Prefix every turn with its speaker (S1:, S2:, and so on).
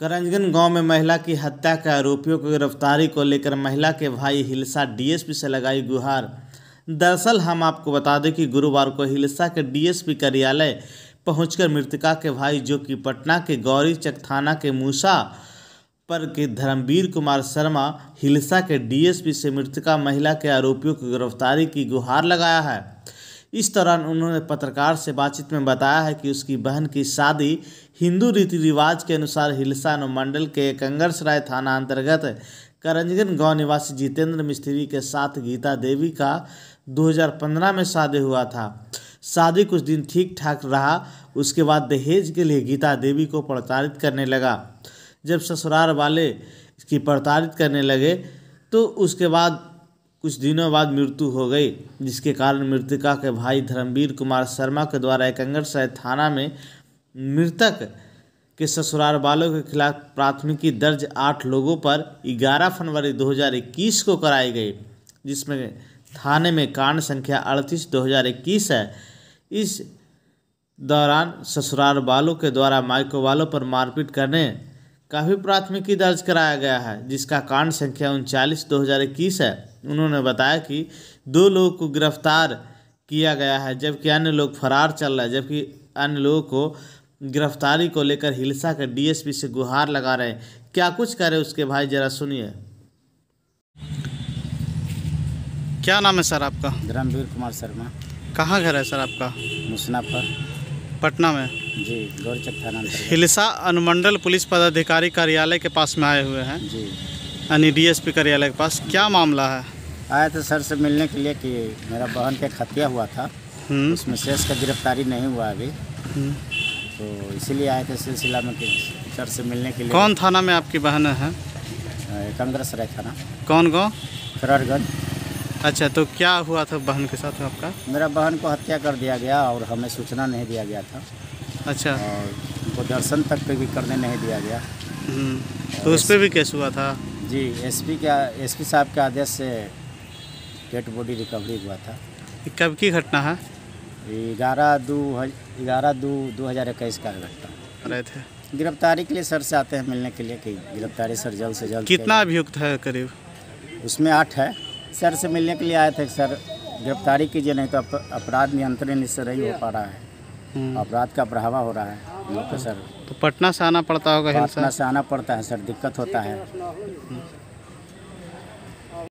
S1: करंजगन गांव में महिला की हत्या के आरोपियों की गिरफ्तारी को लेकर महिला के भाई हिलसा डीएसपी से लगाई गुहार दरअसल हम आपको बता दें कि गुरुवार को हिलसा के डीएसपी कार्यालय पहुंचकर मृतका के भाई जो कि पटना के गौरी चक थाना के मूसा पर के धर्मवीर कुमार शर्मा हिलसा के डीएसपी से मृतका महिला के आरोपियों की गिरफ्तारी की गुहार लगाया है इस दौरान उन्होंने पत्रकार से बातचीत में बताया है कि उसकी बहन की शादी हिंदू रीति रिवाज के अनुसार हिलसा अनुमंडल के कंगरसराय थाना अंतर्गत करंजगन गांव निवासी जितेंद्र मिस्त्री के साथ गीता देवी का 2015 में शादी हुआ था शादी कुछ दिन ठीक ठाक रहा उसके बाद दहेज के लिए गीता देवी को प्रताड़ित करने लगा जब ससुराल वाले इसकी प्रताड़ित करने लगे तो उसके बाद कुछ दिनों बाद मृत्यु हो गई जिसके कारण मृतका के भाई धर्मवीर कुमार शर्मा के द्वारा एकंगर थाना में मृतक के ससुराल वालों के खिलाफ प्राथमिकी दर्ज आठ लोगों पर 11 फरवरी 2021 को कराई गई जिसमें थाने में कांड संख्या अड़तीस 2021 है इस दौरान ससुराल वालों के द्वारा माइको वालों पर मारपीट करने का भी प्राथमिकी दर्ज कराया गया है जिसका कांड संख्या उनचालीस इक्कीस है उन्होंने बताया कि दो लोगों को गिरफ्तार किया गया है जबकि अन्य लोग फरार चल रहे हैं जबकि अन्य लोगों को गिरफ्तारी को लेकर हिलसा के डीएसपी से गुहार लगा रहे हैं क्या कुछ करे उसके भाई जरा सुनिए क्या नाम है सर आपका धर्मवीर कुमार शर्मा कहाँ घर है सर आपका मुसनाफर पटना में जी गौरचक थाना हिलसा अनुमंडल पुलिस पदाधिकारी कार्यालय के पास में आए हुए हैं जी यानी डीएसपी कार्यालय के पास क्या मामला है
S2: आए थे सर से मिलने के लिए कि मेरा बहन पे खतिया हुआ था हम्म। उसमें शेष का गिरफ्तारी नहीं हुआ अभी हम्म। तो इसीलिए आए थे सिलसिला में सर से मिलने के लिए कौन
S1: थाना में आपकी बहन है कांग्रेस राय थाना कौन गाँव करारगंज अच्छा तो क्या हुआ था बहन के साथ आपका
S2: मेरा बहन को हत्या कर दिया गया और हमें सूचना नहीं दिया गया था अच्छा और उनको दर्शन तक पे भी करने नहीं दिया गया
S1: हम्म। तो उस पर भी केस हुआ था जी
S2: एसपी का एसपी साहब के आदेश से डेड बॉडी रिकवरी हुआ था
S1: कब की घटना है
S2: ग्यारह दो ग्यारह दो दो हज़ार इक्कीस का घटना गिरफ्तारी के लिए सर से आते हैं मिलने के लिए कि गिरफ्तारी सर जल्द से जल्द कितना
S1: अभियुक्त है करीब
S2: उसमें आठ है सर से मिलने के लिए आए थे सर गिरफ्तारी कीजिए नहीं तो अपराध नियंत्रण इससे नहीं हो पा रहा है हम्म। अपराध का बढ़ावा हो रहा है तो सर
S1: तो पटना से आना पड़ता होगा पटना से आना पड़ता है सर दिक्कत होता है हम्म।